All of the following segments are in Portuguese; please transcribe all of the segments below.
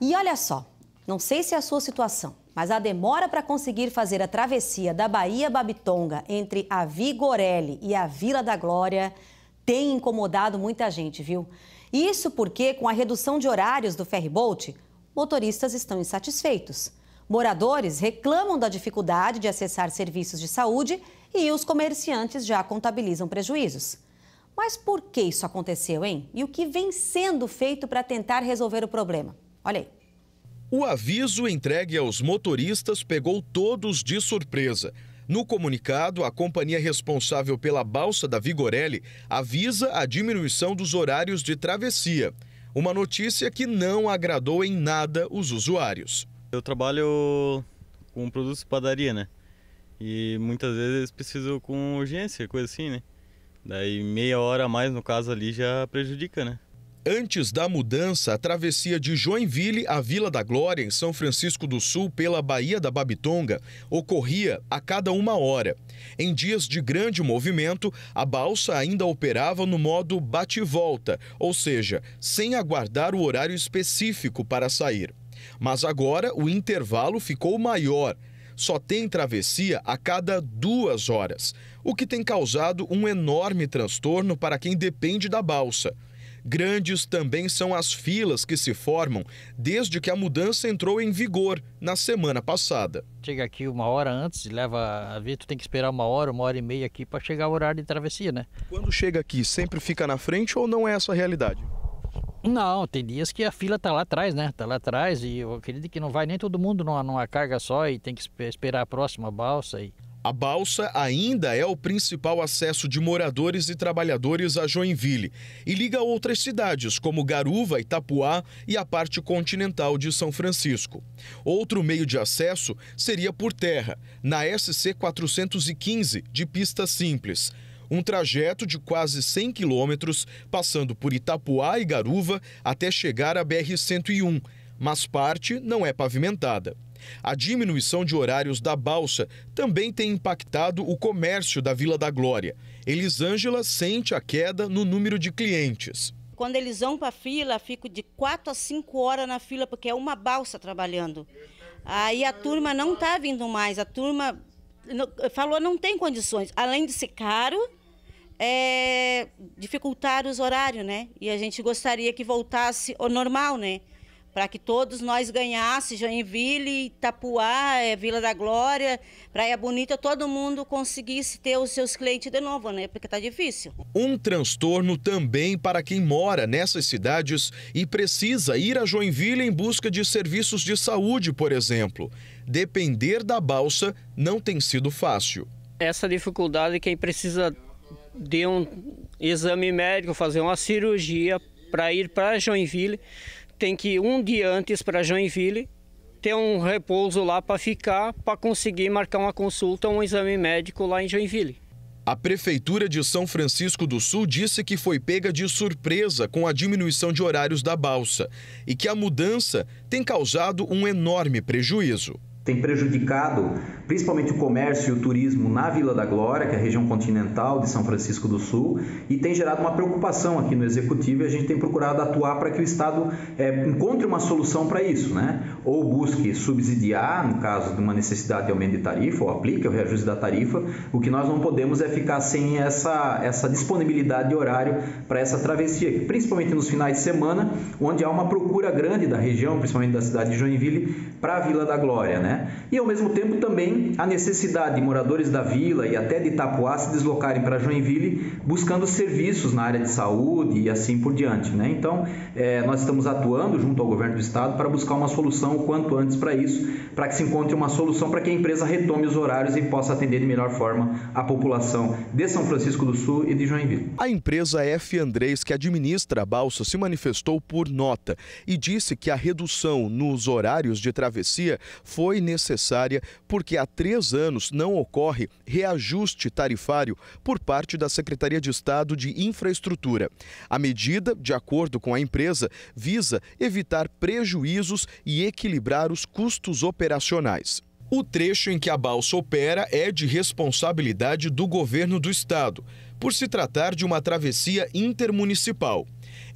E olha só, não sei se é a sua situação, mas a demora para conseguir fazer a travessia da Bahia Babitonga entre a Vigorelli e a Vila da Glória tem incomodado muita gente, viu? Isso porque, com a redução de horários do ferryboat, motoristas estão insatisfeitos. Moradores reclamam da dificuldade de acessar serviços de saúde e os comerciantes já contabilizam prejuízos. Mas por que isso aconteceu, hein? E o que vem sendo feito para tentar resolver o problema? Olha aí. O aviso entregue aos motoristas pegou todos de surpresa. No comunicado, a companhia responsável pela balsa da Vigorelli avisa a diminuição dos horários de travessia. Uma notícia que não agradou em nada os usuários. Eu trabalho com produtos de padaria, né? E muitas vezes preciso com urgência, coisa assim, né? Daí meia hora a mais, no caso ali, já prejudica, né? Antes da mudança, a travessia de Joinville à Vila da Glória, em São Francisco do Sul, pela Baía da Babitonga, ocorria a cada uma hora. Em dias de grande movimento, a balsa ainda operava no modo bate-volta, ou seja, sem aguardar o horário específico para sair. Mas agora o intervalo ficou maior. Só tem travessia a cada duas horas, o que tem causado um enorme transtorno para quem depende da balsa. Grandes também são as filas que se formam desde que a mudança entrou em vigor na semana passada. Chega aqui uma hora antes, leva a ver, tu tem que esperar uma hora, uma hora e meia aqui para chegar o horário de travessia, né? Quando chega aqui, sempre fica na frente ou não é essa a realidade? Não, tem dias que a fila tá lá atrás, né? Tá lá atrás e eu acredito que não vai nem todo mundo numa, numa carga só e tem que esperar a próxima balsa. E a balsa ainda é o principal acesso de moradores e trabalhadores a Joinville e liga outras cidades como Garuva, Itapuá e a parte continental de São Francisco. Outro meio de acesso seria por terra, na SC 415 de pista simples. Um trajeto de quase 100 quilômetros, passando por Itapuá e Garuva até chegar à BR-101, mas parte não é pavimentada. A diminuição de horários da balsa também tem impactado o comércio da Vila da Glória. Elisângela sente a queda no número de clientes. Quando eles vão para a fila, fico de 4 a 5 horas na fila, porque é uma balsa trabalhando. Aí a turma não está vindo mais, a turma falou não tem condições. Além de ser caro, é, dificultar os horários, né? E a gente gostaria que voltasse ao normal, né? para que todos nós ganhassem, Joinville, Itapuá, é, Vila da Glória, Praia Bonita, todo mundo conseguisse ter os seus clientes de novo, né? Porque tá difícil. Um transtorno também para quem mora nessas cidades e precisa ir a Joinville em busca de serviços de saúde, por exemplo. Depender da balsa não tem sido fácil. Essa dificuldade quem precisa de um exame médico, fazer uma cirurgia para ir para Joinville, tem que ir um dia antes para Joinville, ter um repouso lá para ficar, para conseguir marcar uma consulta, um exame médico lá em Joinville. A Prefeitura de São Francisco do Sul disse que foi pega de surpresa com a diminuição de horários da balsa e que a mudança tem causado um enorme prejuízo tem prejudicado principalmente o comércio e o turismo na Vila da Glória, que é a região continental de São Francisco do Sul, e tem gerado uma preocupação aqui no Executivo e a gente tem procurado atuar para que o Estado é, encontre uma solução para isso, né? ou busque subsidiar, no caso de uma necessidade de aumento de tarifa, ou aplique o reajuste da tarifa, o que nós não podemos é ficar sem essa, essa disponibilidade de horário para essa travessia, principalmente nos finais de semana, onde há uma procura grande da região, principalmente da cidade de Joinville, para a Vila da Glória, né? Né? E ao mesmo tempo também a necessidade de moradores da vila e até de Itapuá se deslocarem para Joinville buscando serviços na área de saúde e assim por diante. Né? Então é, nós estamos atuando junto ao governo do estado para buscar uma solução o quanto antes para isso, para que se encontre uma solução para que a empresa retome os horários e possa atender de melhor forma a população de São Francisco do Sul e de Joinville. A empresa F. Andrés, que administra a balsa, se manifestou por nota e disse que a redução nos horários de travessia foi necessária porque há três anos não ocorre reajuste tarifário por parte da Secretaria de Estado de Infraestrutura. A medida, de acordo com a empresa, visa evitar prejuízos e equilibrar os custos operacionais. O trecho em que a balsa opera é de responsabilidade do governo do estado, por se tratar de uma travessia intermunicipal.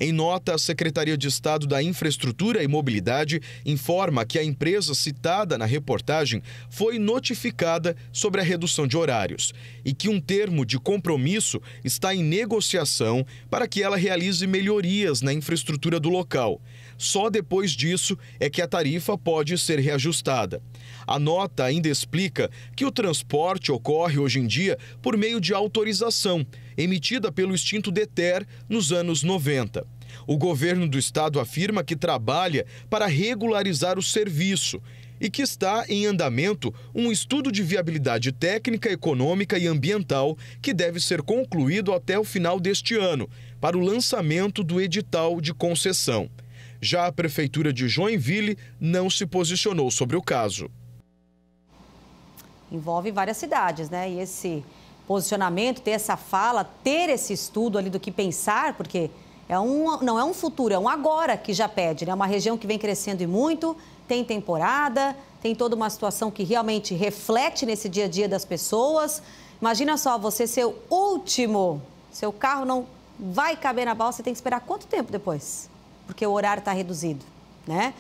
Em nota, a Secretaria de Estado da Infraestrutura e Mobilidade informa que a empresa citada na reportagem foi notificada sobre a redução de horários e que um termo de compromisso está em negociação para que ela realize melhorias na infraestrutura do local. Só depois disso é que a tarifa pode ser reajustada. A nota ainda explica que o transporte ocorre hoje em dia por meio de autorização emitida pelo extinto DETER nos anos 90. O governo do estado afirma que trabalha para regularizar o serviço e que está em andamento um estudo de viabilidade técnica, econômica e ambiental que deve ser concluído até o final deste ano, para o lançamento do edital de concessão. Já a prefeitura de Joinville não se posicionou sobre o caso. Envolve várias cidades, né? E esse posicionamento, ter essa fala, ter esse estudo ali do que pensar, porque é um, não é um futuro, é um agora que já pede, né? É uma região que vem crescendo e muito, tem temporada, tem toda uma situação que realmente reflete nesse dia a dia das pessoas. Imagina só, você ser o último, seu carro não vai caber na balsa, você tem que esperar quanto tempo depois? Porque o horário está reduzido, né?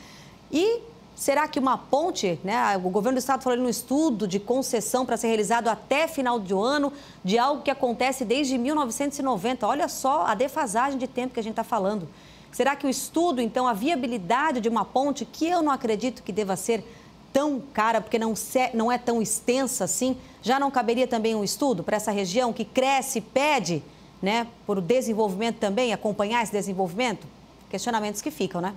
E Será que uma ponte, né? O governo do estado falou no estudo de concessão para ser realizado até final de ano, de algo que acontece desde 1990. Olha só a defasagem de tempo que a gente está falando. Será que o estudo, então, a viabilidade de uma ponte, que eu não acredito que deva ser tão cara, porque não, não é tão extensa assim, já não caberia também um estudo para essa região que cresce, pede, né, por desenvolvimento também, acompanhar esse desenvolvimento? Questionamentos que ficam, né?